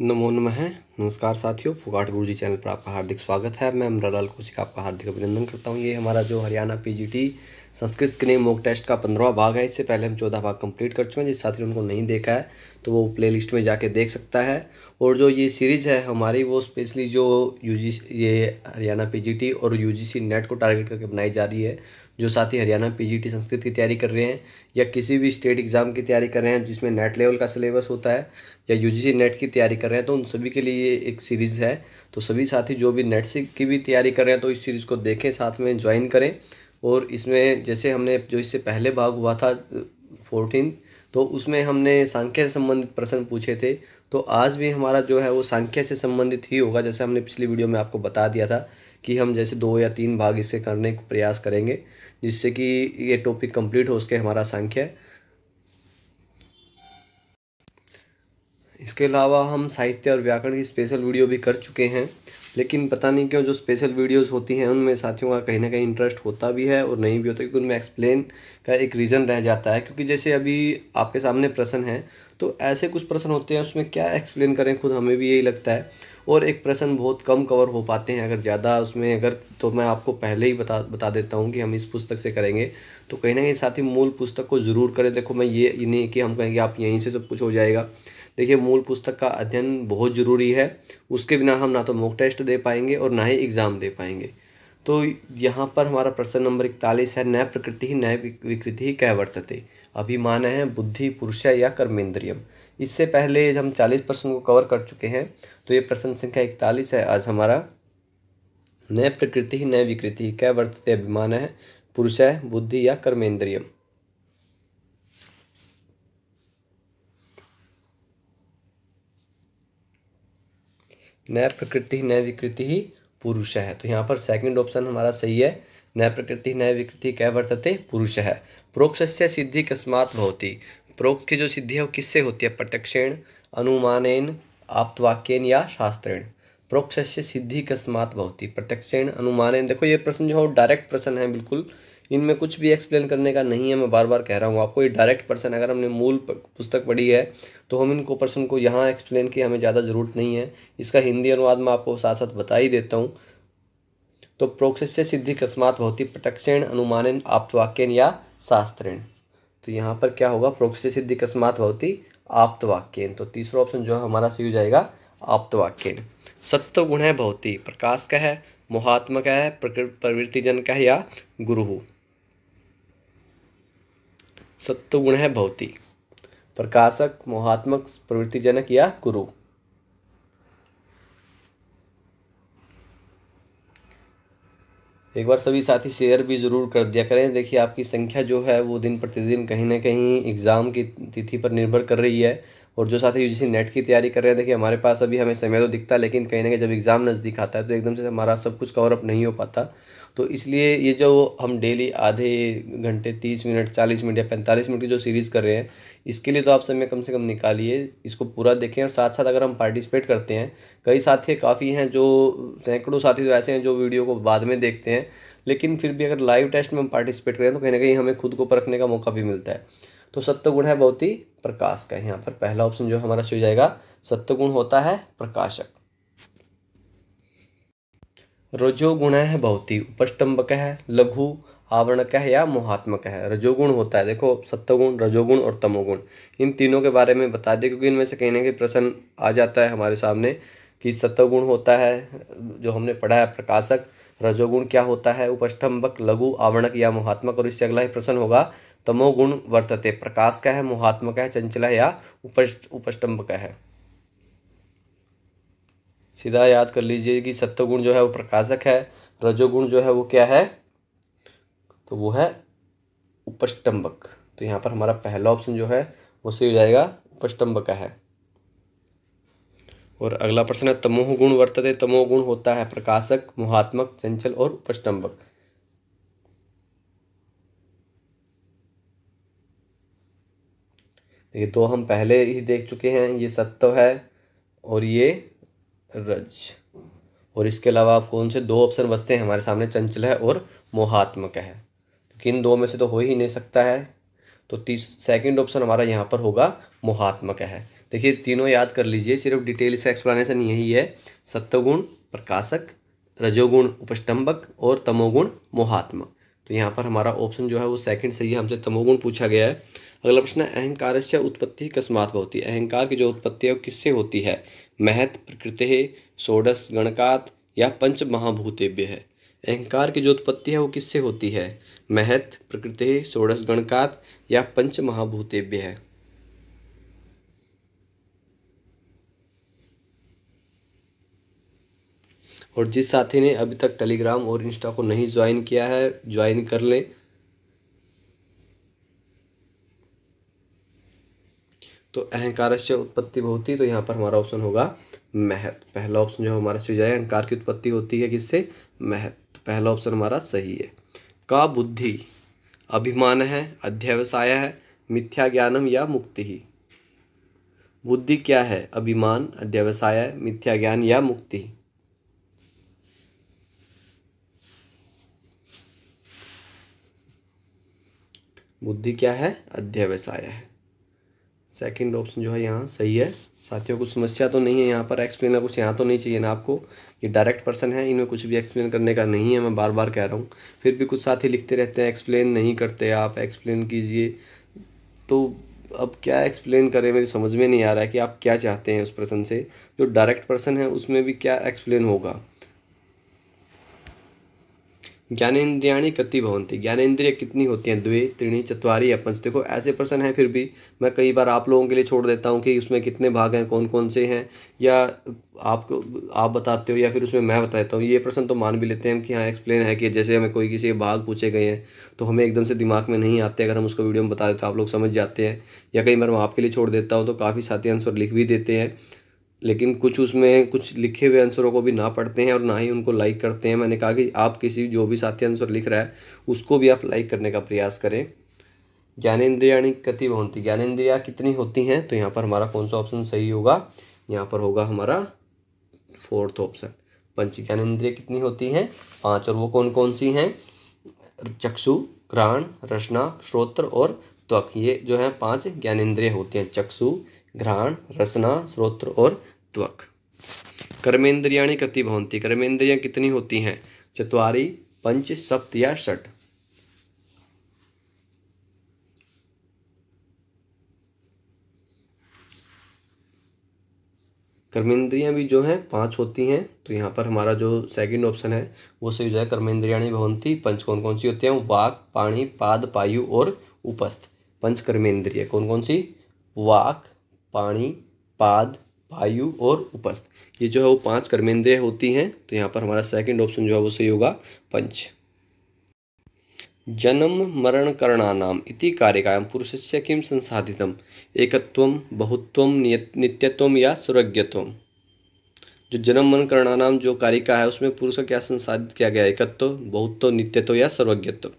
नमो नमः नमस्कार साथियों फुगाट गुरुजी चैनल पर आपका हार्दिक स्वागत है मैं अमरालाल कौशिक आपका हार्दिक अभिनंदन करता हूं ये हमारा जो Haryana PGT Sanskrit screening mock test का पंद्रवा भाग है इससे पहले हम चौदह भाग कंप्लीट कर चुके हैं जिस साथियों ने उनको नहीं देखा है तो वो प्ले में जाके देख सकता है और जो ये सीरीज़ है हमारी वो स्पेशली जो यू ये हरियाणा पी और यू नेट को टारगेट करके बनाई जा रही है जो साथी हरियाणा पीजीटी संस्कृत की तैयारी कर रहे हैं या किसी भी स्टेट एग्ज़ाम की तैयारी कर रहे हैं जिसमें नेट लेवल का सिलेबस होता है या यू नेट की तैयारी कर रहे हैं तो उन सभी के लिए ये एक सीरीज़ है तो सभी साथी जो भी नेट से की भी तैयारी कर रहे हैं तो इस सीरीज़ को देखें साथ में ज्वाइन करें और इसमें जैसे हमने जो इससे पहले भाग हुआ था फोर्टीन तो उसमें हमने सांख्या से संबंधित प्रश्न पूछे थे तो आज भी हमारा जो है वो सांख्य से संबंधित ही होगा जैसे हमने पिछली वीडियो में आपको बता दिया था कि हम जैसे दो या तीन भाग इससे करने का प्रयास करेंगे जिससे कि ये टॉपिक कंप्लीट हो सके हमारा सांख्य इसके अलावा हम साहित्य और व्याकरण की स्पेशल वीडियो भी कर चुके हैं लेकिन पता नहीं क्यों जो स्पेशल वीडियोस होती हैं उनमें साथियों का कहीं ना कहीं इंटरेस्ट होता भी है और नहीं भी होता क्योंकि उनमें एक्सप्लेन का एक रीज़न रह जाता है क्योंकि जैसे अभी आपके सामने प्रश्न है तो ऐसे कुछ प्रश्न होते हैं उसमें क्या एक्सप्लेन करें खुद हमें भी यही लगता है और एक प्रश्न बहुत कम कवर हो पाते हैं अगर ज़्यादा उसमें अगर तो मैं आपको पहले ही बता बता देता हूँ कि हम इस पुस्तक से करेंगे तो कहीं ना कहीं साथ ही मूल पुस्तक को ज़रूर करें देखो मैं ये नहीं कि हम कहेंगे आप यहीं से सब कुछ हो जाएगा देखिए मूल पुस्तक का अध्ययन बहुत ज़रूरी है उसके बिना हम ना तो मॉक टेस्ट दे पाएंगे और ना ही एग्ज़ाम दे पाएंगे तो यहाँ पर हमारा प्रश्न नंबर इकतालीस है नय प्रकृति ही नय विकृति ही कह वर्तते अभिमान है बुद्धि पुरुष या कर्मेंद्रियम इससे पहले हम चालीस प्रश्न को कवर कर चुके हैं तो ये प्रश्न संख्या इकतालीस है आज हमारा नय प्रकृति ही नय विकृति ही कह वर्तते अभिमान है पुरुष है बुद्धि या कर्मेंद्रियम न प्रकृति न विकृति ही पुरुष है तो यहाँ पर सेकंड ऑप्शन हमारा सही है न प्रकृति न विकृति क्या वर्तते पुरुष है प्रोक्ष से सिद्धि कस्मात भवती प्रोक्ष की जो सिद्धि है वो किससे होती है प्रत्यक्षेण अनुमानेन आप्तवाक्यन या शास्त्रेण प्रोक्ष से सिद्धि कस्मात भवती प्रत्यक्षेण अनुमानेन देखो ये प्रश्न जो है डायरेक्ट प्रश्न है बिल्कुल इनमें कुछ भी एक्सप्लेन करने का नहीं है मैं बार बार कह रहा हूँ आपको ये डायरेक्ट पर्सन अगर हमने मूल पुस्तक पढ़ी है तो हम इनको पर्सन को यहाँ एक्सप्लेन की हमें ज़्यादा ज़रूरत नहीं है इसका हिंदी अनुवाद मैं आपको साथ साथ बता ही देता हूँ तो से सिद्धि कस्मात भौति प्रत्यक्षण अनुमानन आप्तवाक्यन या शास्त्रेण तो यहाँ पर क्या होगा से सिद्धि कस्मात भौति आप्तवाक्यन तो तीसरा ऑप्शन जो है हमारा सही हो जाएगा आप्तवाक्यन सत्व गुण है भौति प्रकाश का है मोहात्मक है प्रवृत्तिजन का है या गुरु सत्वगुण है भौतिक प्रकाशक मोहात्मक प्रवृत्तिजनक या कुरु एक बार सभी साथी शेयर भी ज़रूर कर दिया करें देखिए आपकी संख्या जो है वो दिन प्रतिदिन कहीं ना कहीं एग्ज़ाम की तिथि पर निर्भर कर रही है और जो साथ ही यू नेट की तैयारी कर रहे हैं देखिए हमारे पास अभी हमें समय तो दिखता है लेकिन कहीं ना कहीं जब एग्ज़ाम नज़दीक आता है तो एकदम से हमारा सब कुछ कवर अप नहीं हो पाता तो इसलिए ये जो हम डेली आधे घंटे तीस मिनट चालीस मिनट या पैंतालीस मिनट की जो सीरीज़ कर रहे हैं इसके लिए तो आप समय कम से कम निकालिए इसको पूरा देखें और साथ साथ अगर हम पार्टिसिपेट करते हैं कई साथी काफ़ी हैं जो सैकड़ों साथी तो ऐसे हैं जो वीडियो को बाद में देखते हैं लेकिन फिर भी अगर लाइव टेस्ट में हम पार्टिसिपेट करें तो कहीं ना कहीं हमें खुद को परखने का मौका भी मिलता है तो सत्वगुण है बहुत ही प्रकाश का यहाँ पर पहला ऑप्शन जो हमारा सही हो जाएगा सत्वगुण होता है प्रकाशक रजोगुण है बहुत ही उपस्तंभक है लघु आवरणक है या मोहात्मक है रजोगुण होता है देखो सत्वगुण रजोगुण और तमोगुण इन तीनों के बारे में बता दें क्योंकि इनमें से कहीं ना कहीं प्रश्न आ जाता है हमारे सामने कि सत्वगुण होता है जो हमने पढ़ा है प्रकाशक रजोगुण क्या होता है उपस्तंभक लघु आवरणक या मोहात्मक और इससे अगला ही प्रश्न होगा तमोगुण वर्तते प्रकाश का है मोहात्मक है चंचल है या उपस्तंभ का है सीधा याद कर लीजिए कि सत्वगुण जो है वो प्रकाशक है रजोगुण जो है वो क्या है तो वो है उपस्तंभक तो यहाँ पर हमारा पहला ऑप्शन जो है वो सही हो जाएगा उपस्तंभ का है और अगला प्रश्न है तमोह गुण वर्तते तमोह गुण होता है प्रकाशक मोहात्मक चंचल और उपस्तंभक ये तो हम पहले ही देख चुके हैं ये सत्व है और ये रज और इसके अलावा आप कौन से दो ऑप्शन बचते हैं हमारे सामने चंचल है और मोहात्मक है क्योंकि इन दो में से तो हो ही नहीं सकता है तो तीस सेकेंड ऑप्शन हमारा यहाँ पर होगा मोहात्मक है देखिए तीनों याद कर लीजिए सिर्फ डिटेल से एक्सप्लेनेशन यही है सत्वगुण प्रकाशक रजोगुण उपस्तंभक और तमोगुण मोहात्मक तो यहाँ पर हमारा ऑप्शन जो है वो सेकंड सही है हमसे तमोगुण पूछा गया है अगला प्रश्न है अहंकार से उत्पत्ति कस्मात होती है अहंकार की जो उत्पत्ति है वो किससे होती है महत प्रकृति सोडस गणकात या पंच महाभूतेभ्य है अहंकार की जो उत्पत्ति है वो किससे होती है महत प्रकृति सोडस गणकात या पंच महाभूतेभ्य है और जिस साथी ने अभी तक टेलीग्राम और इंस्टा को नहीं ज्वाइन किया है ज्वाइन कर लें तो अहंकार से उत्पत्ति होती तो यहाँ पर हमारा ऑप्शन होगा महत पहला ऑप्शन जो हमारा सही जाए अहंकार की उत्पत्ति होती है किससे महत तो पहला ऑप्शन हमारा सही है का बुद्धि अभिमान है अध्यवसाय है मिथ्या ज्ञानम या मुक्ति ही बुद्धि क्या है अभिमान अध्यवसाय मिथ्या ज्ञान या मुक्ति बुद्धि क्या है अध्यवसाय है सेकंड ऑप्शन जो है यहाँ सही है साथियों कुछ समस्या तो नहीं है यहाँ पर एक्सप्लेनर कुछ यहाँ तो नहीं चाहिए ना आपको ये डायरेक्ट पर्सन है इनमें कुछ भी एक्सप्लेन करने का नहीं है मैं बार बार कह रहा हूँ फिर भी कुछ साथी लिखते रहते हैं एक्सप्लेन नहीं करते आप एक्सप्लेन कीजिए तो अब क्या एक्सप्लेन करें मेरी समझ में नहीं आ रहा है कि आप क्या चाहते हैं उस पर्सन से जो डायरेक्ट पर्सन है उसमें भी क्या एक्सप्लेन होगा ज्ञानेन्द्रियाणी कति भवंती ज्ञानेन्द्रिय कितनी होती हैं द्वे त्रिणी चतवारी या पंच देखो ऐसे प्रश्न हैं फिर भी मैं कई बार आप लोगों के लिए छोड़ देता हूँ कि उसमें कितने भाग हैं कौन कौन से हैं या आपको आप बताते हो या फिर उसमें मैं बता देता हूँ ये प्रश्न तो मान भी लेते हैं कि हाँ एक्सप्लेन है कि जैसे हमें कोई किसी भाग पूछे गए हैं तो हमें एकदम से दिमाग में नहीं आते अगर हम उसको वीडियो में बता देते तो आप लोग समझ जाते हैं या कई बार मैं आपके लिए छोड़ देता हूँ तो काफ़ी साथी आंसर लिख भी देते हैं लेकिन कुछ उसमें कुछ लिखे हुए आंसरों को भी ना पढ़ते हैं और ना ही उनको लाइक करते हैं मैंने कहा कि आप किसी जो भी साथी आंसर लिख रहा है उसको भी आप लाइक करने का प्रयास करें ज्ञानेन्द्रिया कति भवंती ज्ञानेन्द्रिया कितनी होती हैं तो यहाँ पर हमारा कौन सा ऑप्शन सही होगा यहाँ पर होगा हमारा फोर्थ ऑप्शन पंच ज्ञानेन्द्रिय कितनी होती हैं पाँच और वो कौन कौन सी हैं चक्षु घ्राण रचना श्रोत्र और त्वक ये जो है पाँच ज्ञानेन्द्रिय होती हैं चक्षु घ्राण रसना स्रोत्र और त्वक कर्मेंद्रियाणी कति भवंती कर्मेंद्रियाँ कितनी होती हैं चतवारी पंच सप्त या षट कर्मेंद्रियाँ भी जो हैं पांच होती हैं तो यहाँ पर हमारा जो सेकंड ऑप्शन है वो सही जो है कर्मेंद्रियाणी भवंती पंच कौन कौन सी होती हैं वाक पाणी पाद पायु और उपस्थ पंच कर्मेंद्रिय कौन कौन सी वाक पानी पाद वायु और उपस्थ ये जो है वो पांच कर्मेंद्रिय होती हैं तो यहाँ पर हमारा सेकंड ऑप्शन जो है वो सही होगा पंच जन्म मरण करणानाम इति कार्यकायम से किम संसाधितम एकत्व बहुत्व नित्यत्व या सुरज्ञत्व जो जन्म मरण करणानाम जो कार्यिका है उसमें पुरुष का क्या संसाधित किया गया एकत्व बहुत्व नित्यत्व या सर्वज्ञत्व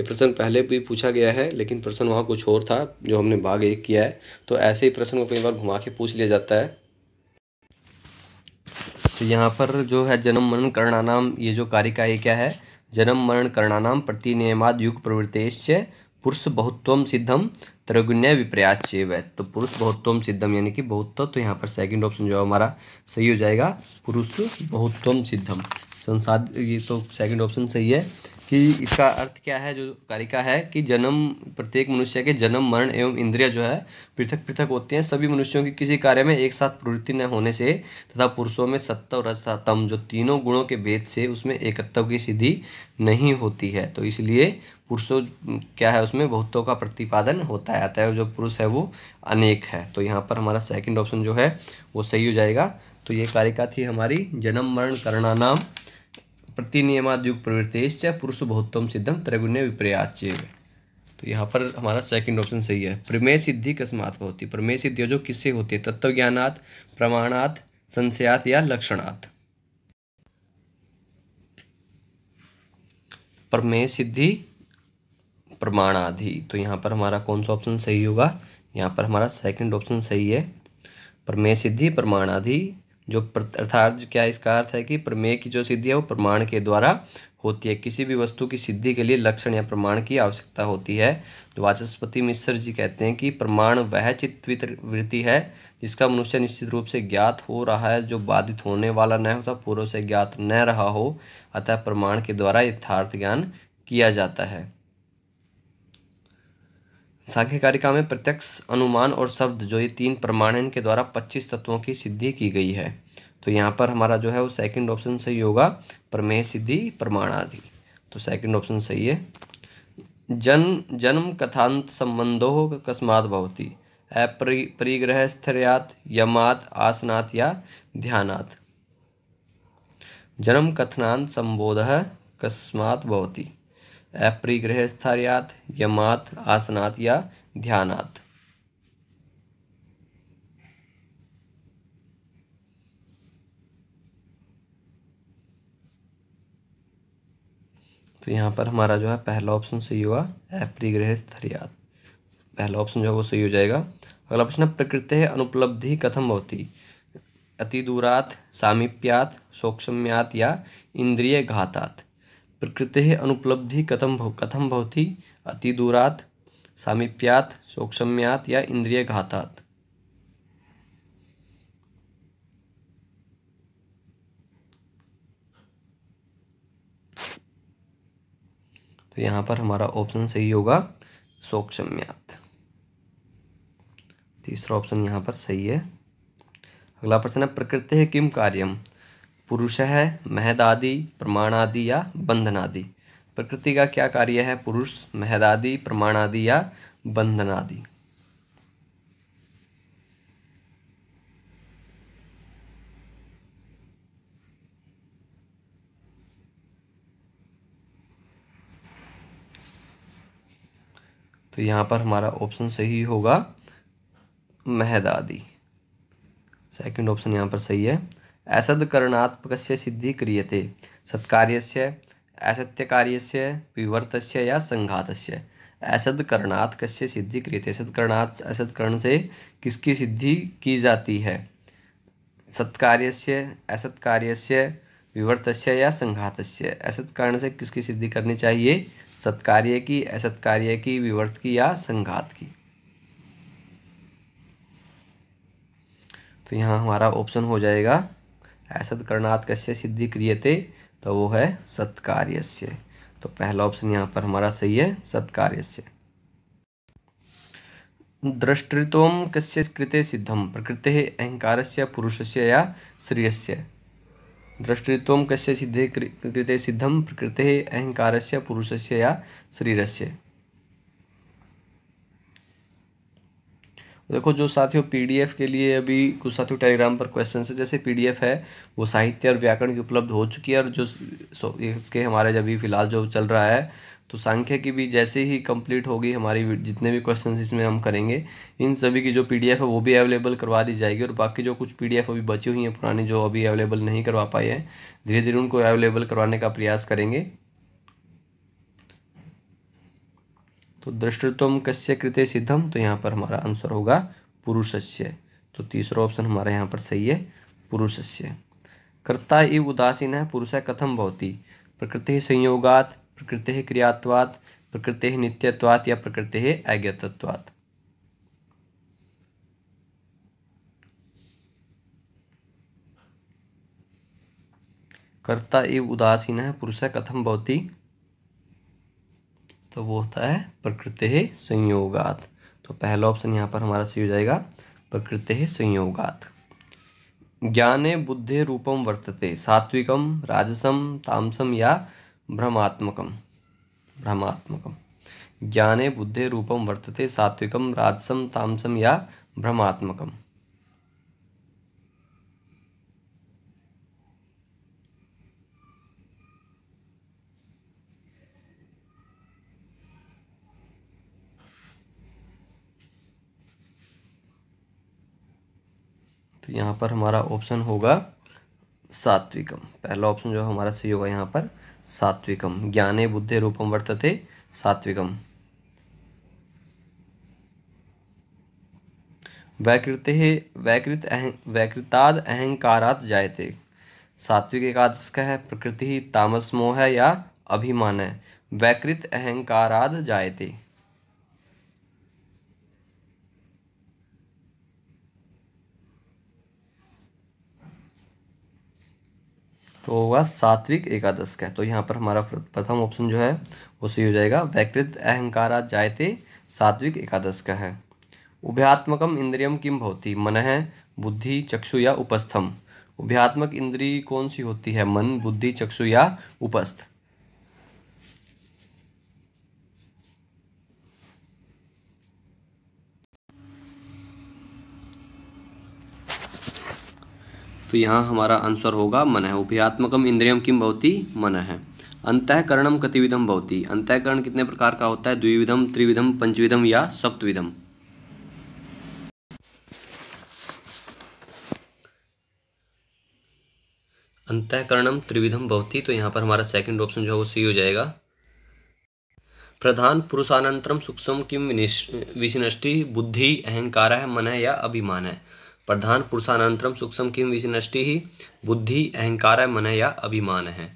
ये प्रश्न पहले भी पूछा गया है लेकिन प्रश्न वहाँ कुछ और था जो हमने भाग एक किया है तो ऐसे ही प्रश्न को कई बार घुमा के पूछ लिया जाता है तो यहाँ पर जो है जन्म मरण करणानाम ये जो कार्य का ये क्या है जन्म मरण करणानाम प्रतिनियमाद युग प्रवृत्तेश्च पुरुष बहुत्वम सिद्धम त्रिगुण्य विप्रयास है तो पुरुष बहुत्वम सिद्धम यानी कि बहुत्व तो यहाँ पर सेकंड ऑप्शन जो है हमारा सही हो जाएगा पुरुष बहुत्वम सिद्धम संसाद ये तो सेकंड ऑप्शन सही है कि इसका अर्थ क्या है जो कारिका है कि जन्म प्रत्येक मनुष्य के जन्म मरण एवं इंद्रिया जो है पृथक पृथक होती हैं सभी मनुष्यों की किसी कार्य में एक साथ प्रवृत्ति न होने से तथा पुरुषों में सत्य और रजतम जो तीनों गुणों के भेद से उसमें एकत्व की सिद्धि नहीं होती है तो इसलिए पुरुषों क्या है उसमें बहुतों का प्रतिपादन होता है अतः जो पुरुष है वो अनेक है तो यहाँ पर हमारा सेकेंड ऑप्शन जो है वो सही हो जाएगा तो ये कारिका थी हमारी जन्म मरण नाम प्रतिनियमादयुग प्रवृत्तेश्च पुरुष बहुत्तम सिद्धम त्रगुण्य विपर्याच्य तो यहाँ पर हमारा सेकंड ऑप्शन सही है प्रमेय सिद्धि कस्मात पर होती है प्रमेय सिद्धि जो किससे होती है तत्व ज्ञानात् प्रमाणात् संशयात या लक्षणात् प्रमेय सिद्धि प्रमाणाधि तो यहाँ पर हमारा कौन सा ऑप्शन सही होगा यहाँ पर हमारा सेकंड ऑप्शन सही है प्रमेय सिद्धि प्रमाणाधि जो अर्थात क्या इसका अर्थ है कि प्रमेय की जो सिद्धि है वो प्रमाण के द्वारा होती है किसी भी वस्तु की सिद्धि के लिए लक्षण या प्रमाण की आवश्यकता होती है तो वाचस्पति मिश्र जी कहते हैं कि प्रमाण वह चित्त वृत्ति है जिसका मनुष्य निश्चित रूप से ज्ञात हो रहा है जो बाधित होने वाला न होता पूर्व से ज्ञात न रहा हो अतः प्रमाण के द्वारा यथार्थ ज्ञान किया जाता है सांख्यकारिका में प्रत्यक्ष अनुमान और शब्द जो ये तीन प्रमाण हैं इनके द्वारा पच्चीस तत्वों की सिद्धि की गई है तो यहाँ पर हमारा जो है वो सेकंड ऑप्शन सही होगा प्रमेय सिद्धि प्रमाण आदि तो सेकंड ऑप्शन सही है जन जन्म कथांत संबंधो अकस्मात भवती अपरि परिग्रह स्थर्यात यमात आसनात या ध्यानात् जन्म कथनांत संबोध कस्मात भवती अपरिग्रह स्थर्यात यमात आसनात या ध्यानात तो यहाँ पर हमारा जो है पहला ऑप्शन सही हुआ अपरिग्रह स्थर्यात पहला ऑप्शन जो है वो सही हो जाएगा अगला प्रश्न प्रकृति अनुपलब्धि कथम होती अति दूरात सामीप्यात सोक्षम्यात या इंद्रिय घातात प्रकृते अनुपलब्धि कथम कथम भवती अति दूरात सामीप्यात सौक्षम्यात या घातात तो यहाँ पर हमारा ऑप्शन सही होगा सौक्षम्यात तीसरा ऑप्शन यहाँ पर सही है अगला प्रश्न है प्रकृति किम कार्यम पुरुष है महदादि प्रमाणादि या बंधनादि प्रकृति का क्या कार्य है पुरुष महदादि प्रमाणादि या बंधनादि तो यहां पर हमारा ऑप्शन सही होगा महदादि सेकंड ऑप्शन यहां पर सही है असदकरणात्मक सिद्धि क्रियते से विवर्त से या असद असदकरणात् कश्य सिद्धि क्रियते असद कर्ण से किसकी सिद्धि की जाती है सत्कार्यस्य असत्कार्यस्य से या संघातस्य असत्करण से किसकी सिद्धि करनी चाहिए सत्कार्य की असत्कार्य की विवर्त की या संघात की तो यहाँ हमारा ऑप्शन हो जाएगा असत्करणात् कस्य सिद्धि क्रियते तो वो है सत्कार्य तो पहला ऑप्शन यहाँ पर हमारा सही है सत्कार्य से कस्य कृते सिद्धम प्रकृते अहंकार से पुरुष से या श्रिय से द्रष्टृत्व कस्य सिद्धे कृते सिद्धम प्रकृते अहंकार से पुरुष से या शरीर से देखो जो साथियों पीडीएफ के लिए अभी कुछ साथियों टेलीग्राम पर क्वेश्चन है जैसे पीडीएफ है वो साहित्य और व्याकरण की उपलब्ध हो चुकी है और जो इसके हमारे अभी फिलहाल जो चल रहा है तो सांख्य की भी जैसे ही कंप्लीट होगी हमारी जितने भी क्वेश्चन इसमें हम करेंगे इन सभी की जो पीडीएफ है वो भी अवेलेबल करवा दी जाएगी और बाकी जो कुछ पीडीएफ अभी बची हुई हैं पुरानी जो अभी अवेलेबल नहीं करवा पाए हैं धीरे धीरे उनको अवेलेबल करवाने का प्रयास करेंगे तो दृष्टित्व कस्य कृत्य सिद्धम तो यहाँ पर हमारा आंसर होगा पुरुषस्य तो तीसरा ऑप्शन हमारा यहाँ पर सही है पुरुषस्य कर्ता इव उदासीन है पुरुष कथम भवती प्रकृति संयोगात प्रकृति क्रियात्वात् प्रकृति नित्यत्वात् या प्रकृति अज्ञातत्वात् कर्ता इव उदासीन है पुरुष कथम भवती तो वो होता है प्रकृति संयोगात तो पहला ऑप्शन यहाँ पर हमारा सही हो जाएगा प्रकृति संयोगात ज्ञाने बुद्धे रूपम वर्तते सात्विकम राजसम तामसम या भ्रमात्मकम भ्रमात्मकम ज्ञाने बुद्धे रूपम वर्तते सात्विकम राजसम तामसम या भ्रमात्मकम यहाँ पर हमारा ऑप्शन होगा सात्विकम पहला ऑप्शन जो हमारा सही होगा यहाँ पर सात्विकम ज्ञाने बुद्धे रूपम वर्तते सात्विकम वैकृत वैकृत अहं वैकृताद अहंकारात जायते सात्विक एकादश का है प्रकृति तामस मोह है या अभिमान है वैकृत अहंकाराद जायते तो होगा सात्विक एकादश का तो यहाँ पर हमारा प्रथम ऑप्शन जो है वो सही हो जाएगा वैकृत अहंकारा जायते सात्विक एकादश का है उभ्यात्मकम इंद्रियम किम भवती मन है बुद्धि चक्षु या उपस्थम उभ्यात्मक इंद्री कौन सी होती है मन बुद्धि चक्षु या उपस्थ तो यहाँ हमारा आंसर होगा मन है उभयात्मकम इंद्रियम किम भवती मन है अंतःकरणम कतिविधम भवती अंतःकरण कितने प्रकार का होता है द्विविधम त्रिविधम पंचविधम या सप्तविधम अंतःकरणम त्रिविधम भवती तो यहाँ पर हमारा सेकंड ऑप्शन जो है वो सही हो जाएगा प्रधान पुरुषानंतरम सूक्ष्म किम विशिनष्टि बुद्धि अहंकार है मन है या अभिमान है प्रधान पुरुषानंतरम सूक्ष्म किम विनष्टि ही बुद्धि अहंकार मन या अभिमान है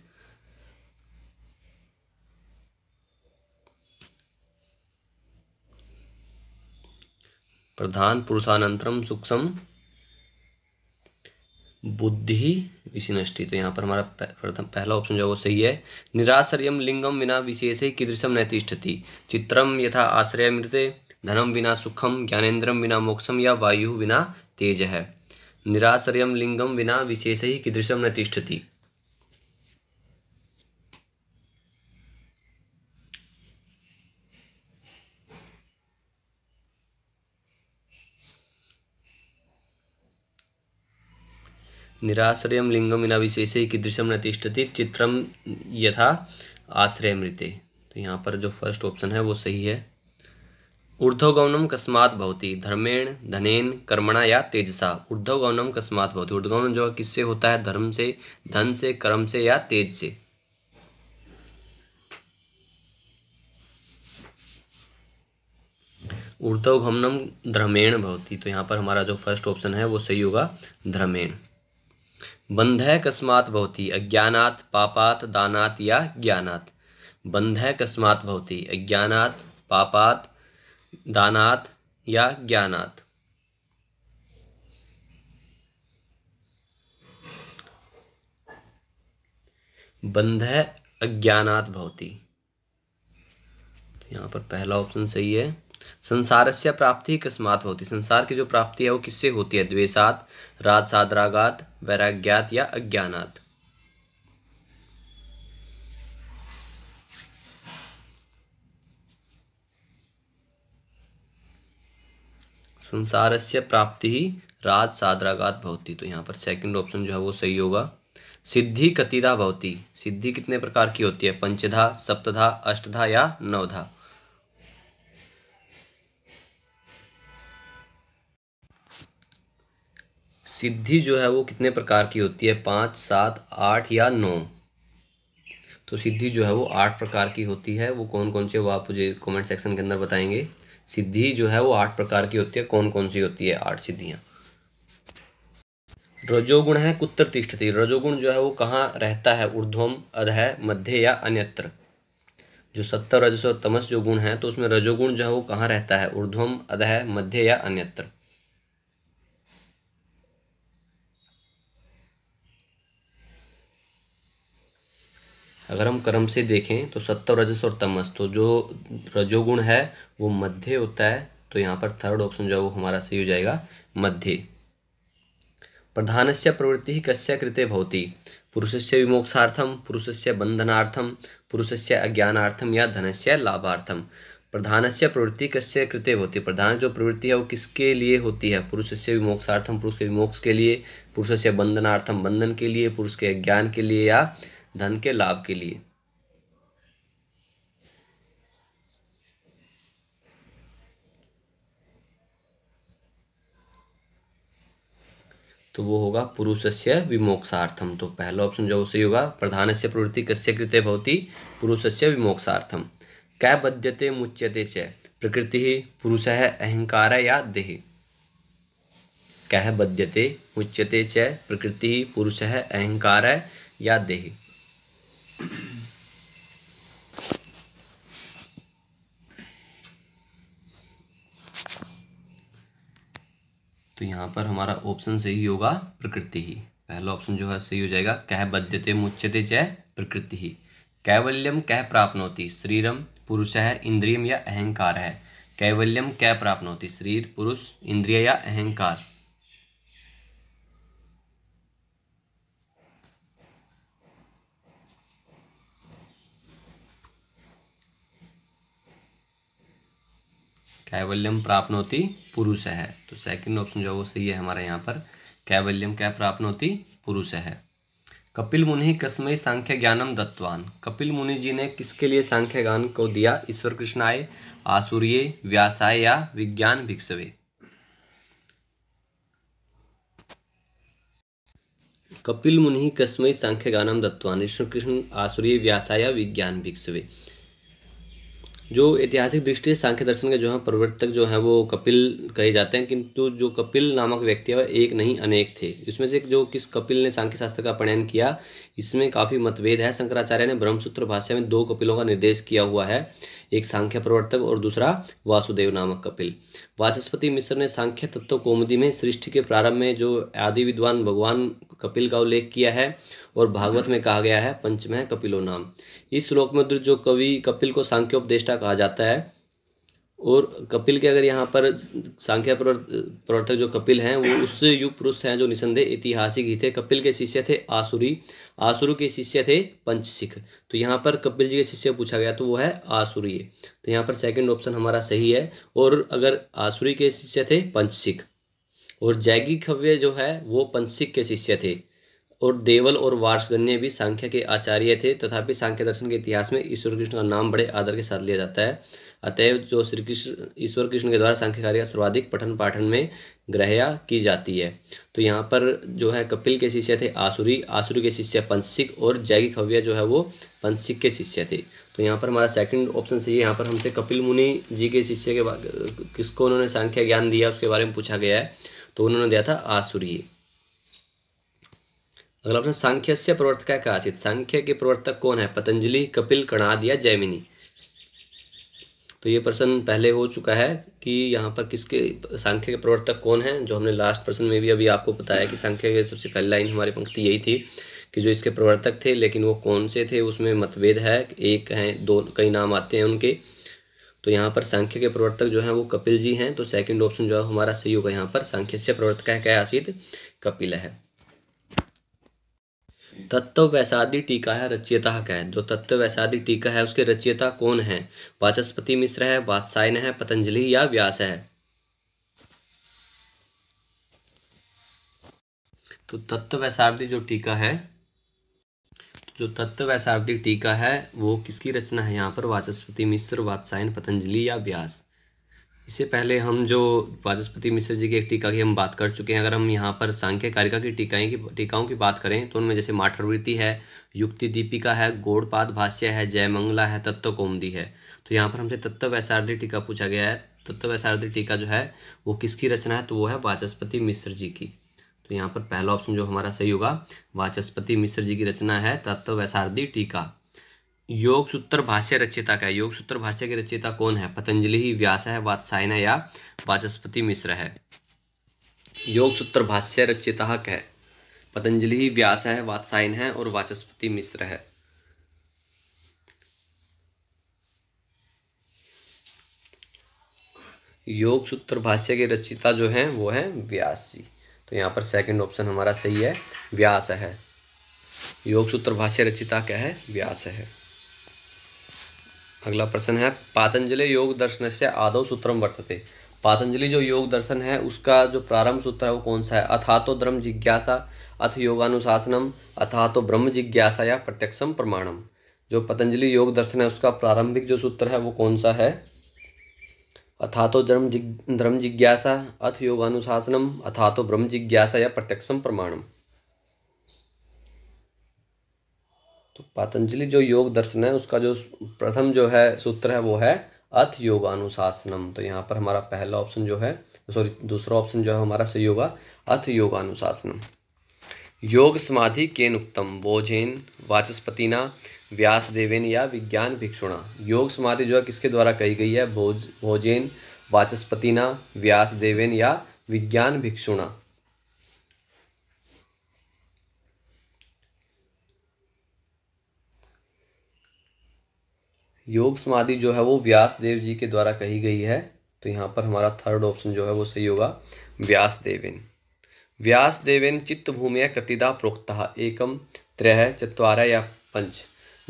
प्रधान पुरुषानंतरम सूक्ष्म बुद्धि विशिनष्टि तो यहाँ पर हमारा प्रथम पहला ऑप्शन जो है वो सही है निराश्रयम लिंगम विना विशेष कीदृशम नैतिष्ठति चित्रम यथा आश्रय मृत धनम विना सुखम ज्ञानेन्द्रम विना मोक्षम या वायु विना तेज है निराश्रयम लिंगम विना विशेष ही कीदृशम न तिष्ठती निराश्रय लिंगम बिना विशेष ही कीदृशम न तिष्ठति चित्रम यथा आश्रय मृत्य तो यहाँ पर जो फर्स्ट ऑप्शन है वो सही है ऊर्ध्वगौनम कस्मात भवती धर्मेण धनेन कर्मणा या तेजसा ऊर्ध्वगौनम कस्मात भवती ऊर्धगौन जो है किससे होता है धर्म से धन से कर्म से या तेज से ऊर्ध्वगमनम धर्मेण भवती तो यहाँ पर हमारा जो फर्स्ट ऑप्शन है वो सही होगा धर्मेण बंध कस्मात भवती अज्ञानात पापात दानात या ज्ञानात बंध कस्मात भवती अज्ञानात पापात दानात या ज्ञानात बंध है अज्ञात भवती तो यहां पर पहला ऑप्शन सही है संसार से प्राप्ति किस्मात होती संसार की जो प्राप्ति है वो किससे होती है द्वेषात रात वैराग्यात या अज्ञानात संसार से प्राप्ति ही राज साधरागात भवती तो यहाँ पर सेकंड ऑप्शन जो है वो सही होगा सिद्धि कतिधा भवती सिद्धि कितने प्रकार की होती है पंचधा सप्तधा अष्टधा या नवधा सिद्धि जो है वो कितने प्रकार की होती है पांच सात आठ या नौ तो सिद्धि जो है वो आठ प्रकार की होती है वो कौन कौन से वो आप मुझे कमेंट सेक्शन के अंदर बताएंगे सिद्धि जो है वो आठ प्रकार की होती है कौन कौन सी होती है आठ सिद्धियाँ रजोगुण है कुत्तर तिष्ठती रजोगुण जो है वो कहाँ रहता है ऊर्ध्वम अध मध्य या अन्यत्र जो सत्तर रजस और तमस जो गुण है तो उसमें रजोगुण जो है वो कहाँ रहता है ऊर्ध्वम अध मध्य या अन्यत्र अगर हम क्रम से देखें तो सत्व रजस और तमस तो जो रजोगुण है वो मध्य होता है तो यहाँ पर थर्ड ऑप्शन जो है वो हमारा सही हो जाएगा मध्य प्रधान से प्रवृत्ति कस्य कृते भवती पुरुष से विमोक्षार्थम पुरुष से बंधनार्थम पुरुष से अज्ञानार्थम या धन से लाभार्थम प्रधान से प्रवृत्ति कस्य कृते होती है प्रधान जो प्रवृत्ति है वो किसके लिए होती है पुरुष से विमोक्षार्थम पुरुष के विमोक्ष के लिए पुरुष से बंधनार्थम बंधन के लिए पुरुष के ज्ञान के लिए या धन के लाभ के लिए तो वो होगा पुरुषस्य विमोक्षार्थम तो पहला ऑप्शन जो सही होगा प्रधान से प्रवृत्ति कस्य कृते भवती पुरुषस्य विमोक्षार्थम कै बद्यते मुच्यते च प्रकृति ही पुरुष है अहंकार है या देह कह बद्यते मुच्यते च प्रकृति ही पुरुष है अहंकार है या देह तो यहाँ पर हमारा ऑप्शन सही होगा प्रकृति ही पहला ऑप्शन जो है सही हो जाएगा कह बद्यते मुच्यते च प्रकृति ही कैवल्यम कह प्राप्त होती शरीरम पुरुष है इंद्रियम या अहंकार है कैवल्यम कह प्राप्त होती शरीर पुरुष इंद्रिय या अहंकार कैवल्यम प्राप्नोति पुरुष है तो सेकंड ऑप्शन जो है वो सही है हमारे यहाँ पर कैवल्यम क्या प्राप्नोति पुरुष है कपिल मुनि कस्मय सांख्य ज्ञानम दत्वान कपिल मुनि जी ने किसके लिए सांख्य ज्ञान को दिया ईश्वर कृष्णाय आसूर्य व्यासाय या विज्ञान भिक्षवे कपिल मुनि कस्मय सांख्य ज्ञानम दत्वान ईश्वर कृष्ण आसूर्य व्यासाय विज्ञान भिक्षवे जो ऐतिहासिक दृष्टि से सांख्य दर्शन के जो है प्रवर्तक जो है वो कपिल कहे जाते हैं किंतु जो कपिल नामक व्यक्ति है वह एक नहीं अनेक थे इसमें से जो किस कपिल ने सांख्य शास्त्र का प्रणयन किया इसमें काफ़ी मतभेद है शंकराचार्य ने ब्रह्मसूत्र भाषा में दो कपिलों का निर्देश किया हुआ है एक सांख्य प्रवर्तक और दूसरा वासुदेव नामक कपिल वाचस्पति मिश्र ने सांख्य तत्व कोमदी में सृष्टि के प्रारंभ में जो आदि विद्वान भगवान कपिल का उल्लेख किया है और भागवत में कहा गया है पंचमह कपिलो नाम इस श्लोक में जो कवि कपिल को सांख्योपदेष्टा कहा जाता है और कपिल के अगर यहाँ पर सांख्या प्रवर्तक जो कपिल हैं वो उस युग पुरुष हैं जो निसंदेह ऐतिहासिक ही थे कपिल के शिष्य थे आसुरी आसुरु के शिष्य थे पंचसिख तो यहाँ पर कपिल जी के शिष्य पूछा गया तो वो है आसुरी तो यहाँ पर सेकंड ऑप्शन हमारा सही है और अगर आसुरी के शिष्य थे पंचसिख और जैगी खव्य जो है वो पंचसिख के शिष्य थे और देवल और वार्षगण्य भी सांख्य के आचार्य थे तथापि सांख्य दर्शन के इतिहास में ईश्वर कृष्ण का नाम बड़े आदर के साथ लिया जाता है अतएव जो श्री कृष्ण ईश्वर कृष्ण के द्वारा सांख्य कार्य का सर्वाधिक पठन पाठन में ग्रहया की जाती है तो यहाँ पर जो है कपिल के शिष्य थे आसुरी आसुरी के शिष्य पंचसिक और जैगिक हव्य जो है वो पंचसिक के शिष्य थे तो यहाँ पर हमारा सेकंड ऑप्शन सही है यहाँ पर हमसे कपिल मुनि जी के शिष्य के किसको उन्होंने सांख्य ज्ञान दिया उसके बारे में पूछा गया है तो उन्होंने दिया था आसुरी अगला प्रश्न सांख्य से प्रवर्तक का आसित सांख्य के प्रवर्तक कौन है पतंजलि कपिल कणाद या जैमिनी तो ये प्रश्न पहले हो चुका है कि यहाँ पर किसके सांख्य के प्रवर्तक कौन है जो हमने लास्ट प्रश्न में भी अभी आपको बताया कि सांख्य के सबसे पहली लाइन हमारी पंक्ति यही थी कि जो इसके प्रवर्तक थे लेकिन वो कौन से थे उसमें मतभेद है एक हैं दो कई नाम आते हैं उनके तो यहाँ पर सांख्य के प्रवर्तक जो हैं वो कपिल जी हैं तो सेकंड ऑप्शन जो है हमारा सही होगा यहाँ पर सांख्य से प्रवर्तक है क्या आसित कपिल है तत्व वैसादी टीका है रचयिता का है जो तत्व वैसादी टीका है उसके रचयिता कौन है वाचस्पति मिश्र है वात्सायन है पतंजलि या व्यास है तो तत्व वैसार्दी जो टीका है जो तत्व वैसार्दी टीका है वो किसकी रचना है यहाँ पर वाचस्पति मिश्र वात्सायन पतंजलि या व्यास इससे पहले हम जो वाचस्पति मिश्र जी की एक टीका की हम बात कर चुके हैं अगर हम यहाँ पर सांख्य कारिका की टीकाएँ की टीकाओं की बात करें तो उनमें जैसे माठरवृत्ति है युक्ति दीपिका है गोड़पाद भाष्य है जयमंगला है तत्व कोमदी है तो यहाँ पर हमसे तत्व वैसारदी टीका पूछा गया है तत्व वैसारदी टीका जो है वो किसकी रचना है तो वो है वाचस्पति मिश्र जी की तो यहाँ पर पहला ऑप्शन जो हमारा सही होगा वाचस्पति मिश्र जी की रचना है तत्व वैसारदी टीका योग सूत्र भाष्य रचयिता का है योग सूत्र भाष्य के रचयिता कौन है पतंजलि ही व्यास है वात्सायन या वाचस्पति मिश्र है योग सूत्र भाष्य रचयिता है पतंजलि ही व्यास है वातसायन है और वाचस्पति मिश्र है योग सूत्र भाष्य के रचयिता जो है वो है व्यास जी तो यहाँ पर सेकंड ऑप्शन हमारा सही है व्यास है योग सूत्र भाष्य रचिता क्या है व्यास है अगला प्रश्न है पातंजलि योग दर्शन से आदौ सूत्रम वर्तते पातंजलि जो योग दर्शन है उसका जो प्रारंभ सूत्र है वो कौन सा है अथा तो धर्म जिज्ञासा अथ योगानुशासनम अथा तो ब्रह्म जिज्ञासा या प्रत्यक्षम प्रमाणम जो पतंजलि योग दर्शन है उसका प्रारंभिक जो सूत्र है वो कौन सा है अथा तो धर्म धर्म जिज्ञासा अथ योगानुशासनम अथा तो ब्रह्म जिज्ञासा या प्रत्यक्षम प्रमाणम पातंजलि जो योग दर्शन है उसका जो प्रथम जो है सूत्र है वो है अथ योगानुशासनम तो यहाँ पर हमारा पहला ऑप्शन जो है सॉरी दूसरा ऑप्शन जो है हमारा सही होगा अथ योगानुशासनम योग समाधि केन उत्तम बोझेन वाचस्पतिना व्यास देवेन या विज्ञान भिक्षुणा योग समाधि जो है किसके द्वारा कही गई है भोज भोजेन वाचस्पतिना व्यास देवेन या विज्ञान भिक्षुणा योग समाधि जो है वो व्यास देव जी के द्वारा कही गई है तो यहाँ पर हमारा थर्ड ऑप्शन जो है वो सही होगा व्यास देवेन व्यास देवेन चित्त भूमिया कतिदा प्रोक्ता एकम त्रय चतवार या पंच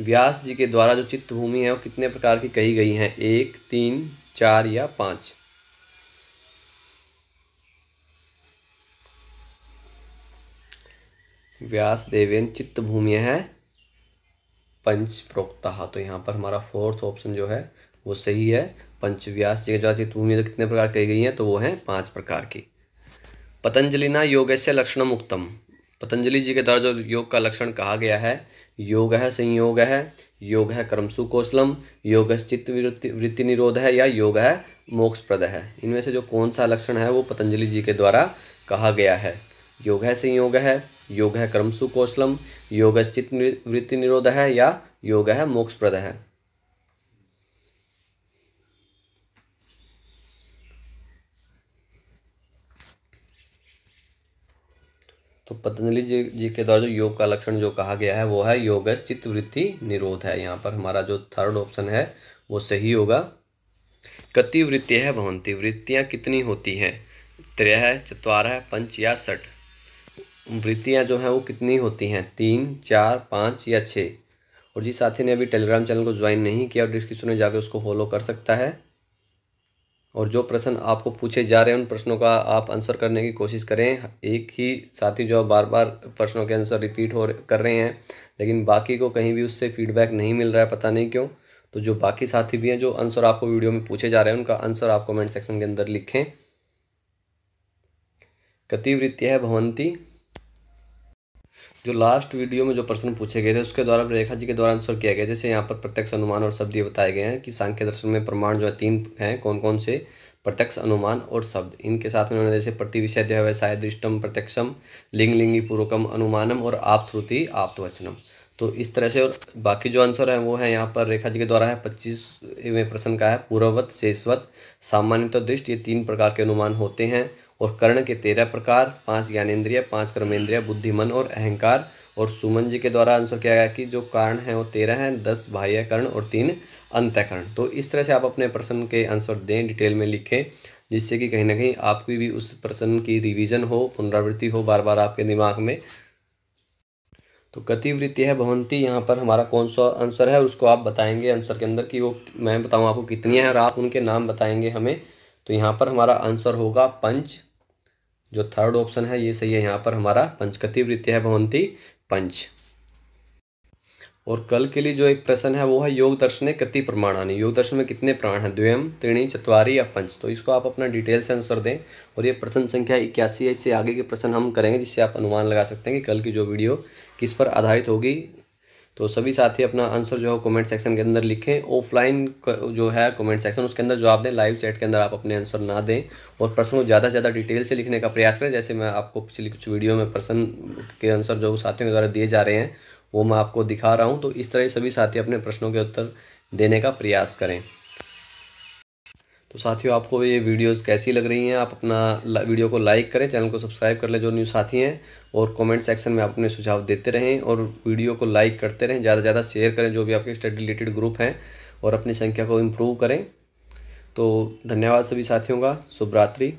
व्यास जी के द्वारा जो चित्त भूमि है वो कितने प्रकार की कही गई हैं एक तीन चार या पाँच व्यास देवेन चित्त भूमि है पंच प्रोक्ता तो यहाँ पर हमारा फोर्थ ऑप्शन जो है वो सही है पंचव्यास जो भूमि कितने प्रकार कही गई हैं तो वो हैं पाँच प्रकार की पतंजलि ना योग से लक्षणम उत्तम पतंजलि जी के द्वारा जो योग का लक्षण कहा गया है योग है संयोग है योग है कर्म सुकोशलम योग चित्त वृत्ति निरोध है या योग है मोक्षप्रद है इनमें से जो कौन सा लक्षण है वो पतंजलि जी के द्वारा कहा गया है योग है संयोग है योग है कर्मसु कौशलम योग चित्त वृत्ति निरोध है या योग है मोक्ष प्रद है तो पतंजलि जी जी के द्वारा जो योग का लक्षण जो कहा गया है वो है योग चित्त वृत्ति निरोध है यहाँ पर हमारा जो थर्ड ऑप्शन है वो सही होगा कति वृत्ति है भवंती वृत्तियाँ कितनी होती हैं त्रय है चतवार है पंच या सठ वृत्तियाँ जो हैं वो कितनी होती हैं तीन चार पाँच या छः और जिस साथी ने अभी टेलीग्राम चैनल को ज्वाइन नहीं किया और डिस्क्रिप्शन में जाकर उसको फॉलो कर सकता है और जो प्रश्न आपको पूछे जा रहे हैं उन प्रश्नों का आप आंसर करने की कोशिश करें एक ही साथी जो बार बार प्रश्नों के आंसर रिपीट हो कर रहे हैं लेकिन बाकी को कहीं भी उससे फीडबैक नहीं मिल रहा है पता नहीं क्यों तो जो बाकी साथी भी हैं जो आंसर आपको वीडियो में पूछे जा रहे हैं उनका आंसर आप कमेंट सेक्शन के अंदर लिखें कति वृत्ति है भवंती जो लास्ट वीडियो में जो प्रश्न पूछे गए थे उसके द्वारा रेखा जी के द्वारा आंसर किया गया जैसे यहाँ पर प्रत्यक्ष अनुमान और शब्द ये बताए गए हैं कि सांख्य दर्शन में प्रमाण जो है तीन हैं कौन कौन से प्रत्यक्ष अनुमान और शब्द इनके साथ में उन्होंने जैसे प्रति विषय व्यवसाय दृष्टम प्रत्यक्षम लिंग लिंगी पूर्वकम अनुमानम और आप श्रुति आप्तवचनम तो इस तरह से और बाकी जो आंसर है वो है यहाँ पर रेखा जी के द्वारा है पच्चीस प्रश्न का है पूर्ववत शेषवत सामान्यतः दृष्ट ये तीन प्रकार के अनुमान होते हैं और कर्ण के तेरह प्रकार पांच ज्ञानेन्द्रिय पांच कर्मेंद्रिय बुद्धिमन और अहंकार और सुमन जी के द्वारा आंसर किया गया कि जो कारण है वो तेरह हैं दस बाह्य कर्ण और तीन अंत्यकर्ण तो इस तरह से आप अपने प्रश्न के आंसर दें डिटेल में लिखें जिससे कि कहीं ना कहीं आपकी भी उस प्रश्न की रिवीजन हो पुनरावृत्ति हो बार बार आपके दिमाग में तो गतिवृत्ति है भवंती यहाँ पर हमारा कौन सा आंसर है उसको आप बताएंगे आंसर के अंदर कि वो मैं बताऊँ आपको कितनी है और आप उनके नाम बताएंगे हमें तो यहाँ पर हमारा आंसर होगा पंच जो थर्ड ऑप्शन है ये सही है यहाँ पर हमारा पंचकती वृत्ति है भवंती पंच और कल के लिए जो एक प्रश्न है वो है योग दर्शन कति प्रमाणानी योग दर्शन में कितने प्राण हैं द्वयम त्रिणी चतवारी या पंच तो इसको आप अपना डिटेल से आंसर दें और ये प्रश्न संख्या इक्यासी है इससे आगे के प्रश्न हम करेंगे जिससे आप अनुमान लगा सकते हैं कि कल की जो वीडियो किस पर आधारित होगी तो सभी साथी अपना आंसर जो है कमेंट सेक्शन के अंदर लिखें ऑफलाइन जो है कमेंट सेक्शन उसके अंदर जो आप दें लाइव चैट के अंदर आप अपने आंसर ना दें और प्रश्न को ज़्यादा से ज़्यादा डिटेल से लिखने का प्रयास करें जैसे मैं आपको पिछली कुछ वीडियो में प्रश्न के आंसर जो साथियों के द्वारा दिए जा रहे हैं वो मैं आपको दिखा रहा हूँ तो इस तरह सभी साथी अपने प्रश्नों के उत्तर देने का प्रयास करें तो साथियों आपको ये वीडियोस कैसी लग रही हैं आप अपना वीडियो को लाइक करें चैनल को सब्सक्राइब कर लें जो न्यू साथी हैं और कमेंट सेक्शन में आप अपने सुझाव देते रहें और वीडियो को लाइक करते रहें ज़्यादा से ज़्यादा शेयर करें जो भी आपके स्टडी रिलेटेड ग्रुप हैं और अपनी संख्या को इम्प्रूव करें तो धन्यवाद सभी साथियों का शुभरात्रि